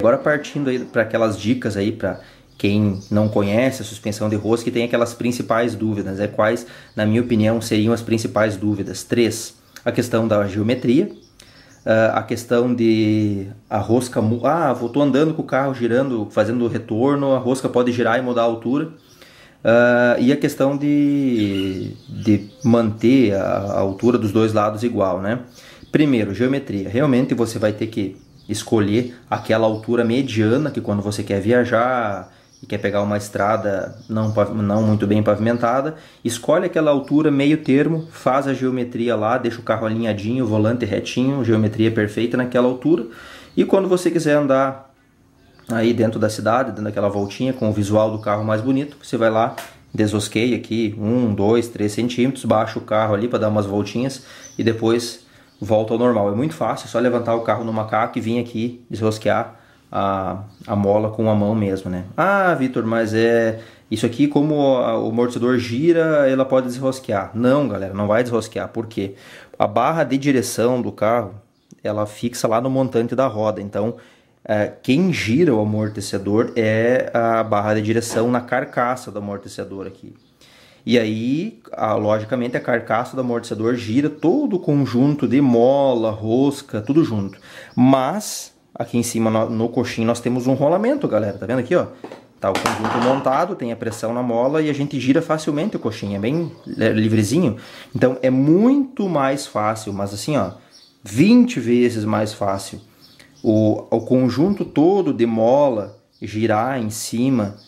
Agora partindo para aquelas dicas aí para quem não conhece a suspensão de rosca e tem aquelas principais dúvidas, é né? quais, na minha opinião, seriam as principais dúvidas? Três: a questão da geometria, ah, a questão de a rosca, ah, vou tô andando com o carro girando, fazendo o retorno, a rosca pode girar e mudar a altura. Uh, e a questão de, de manter a, a altura dos dois lados igual, né? Primeiro, geometria. Realmente você vai ter que escolher aquela altura mediana que quando você quer viajar e quer pegar uma estrada não, não muito bem pavimentada, escolhe aquela altura meio termo, faz a geometria lá, deixa o carro alinhadinho, o volante retinho, geometria perfeita naquela altura. E quando você quiser andar aí dentro da cidade, dando aquela voltinha com o visual do carro mais bonito, você vai lá, desosqueia aqui 1, 2, 3 centímetros, baixa o carro ali para dar umas voltinhas e depois volta ao normal. É muito fácil, é só levantar o carro no macaco e vir aqui desrosquear a, a mola com a mão mesmo, né? Ah, Vitor, mas é isso aqui como o amortecedor gira, ela pode desrosquear. Não, galera, não vai desrosquear. Por quê? A barra de direção do carro, ela fixa lá no montante da roda. Então, é, quem gira o amortecedor é a barra de direção na carcaça do amortecedor aqui. E aí, a, logicamente, a carcaça do amortecedor gira todo o conjunto de mola, rosca, tudo junto. Mas, aqui em cima no, no coxinho, nós temos um rolamento, galera. Tá vendo aqui, ó? Tá o conjunto montado, tem a pressão na mola e a gente gira facilmente o coxinho. É bem é, livrezinho. Então, é muito mais fácil, mas assim, ó, 20 vezes mais fácil. O, o conjunto todo de mola girar em cima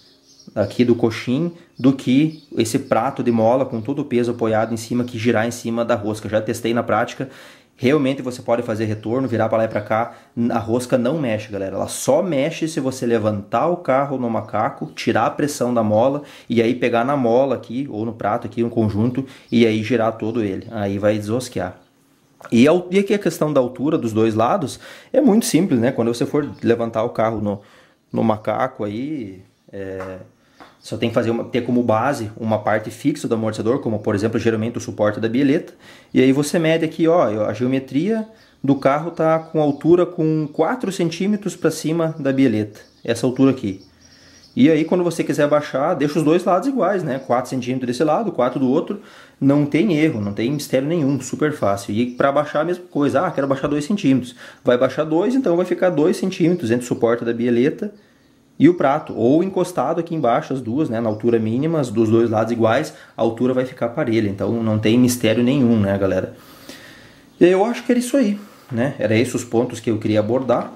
aqui do coxim do que esse prato de mola com todo o peso apoiado em cima que girar em cima da rosca. Já testei na prática. Realmente você pode fazer retorno, virar para lá e para cá. A rosca não mexe, galera. Ela só mexe se você levantar o carro no macaco, tirar a pressão da mola e aí pegar na mola aqui ou no prato aqui, um conjunto e aí girar todo ele. Aí vai desrosquear. E, aqui a questão da altura dos dois lados é muito simples, né? Quando você for levantar o carro no, no macaco aí, é, só tem que fazer uma, ter como base uma parte fixa do amortecedor, como por exemplo, geralmente o suporte da bieleta. E aí você mede aqui, ó, a geometria do carro tá com altura com 4 centímetros para cima da bieleta. Essa altura aqui. E aí quando você quiser baixar, deixa os dois lados iguais, né? 4 centímetros desse lado, 4 do outro. Não tem erro, não tem mistério nenhum, super fácil. E para baixar a mesma coisa, ah, quero baixar 2 centímetros. Vai baixar 2, então vai ficar 2 centímetros entre o suporte da bieleta e o prato, ou encostado aqui embaixo, as duas, né, na altura mínima, dos dois lados iguais, a altura vai ficar parelha, então não tem mistério nenhum, né, galera? Eu acho que era isso aí, né? Era esses os pontos que eu queria abordar.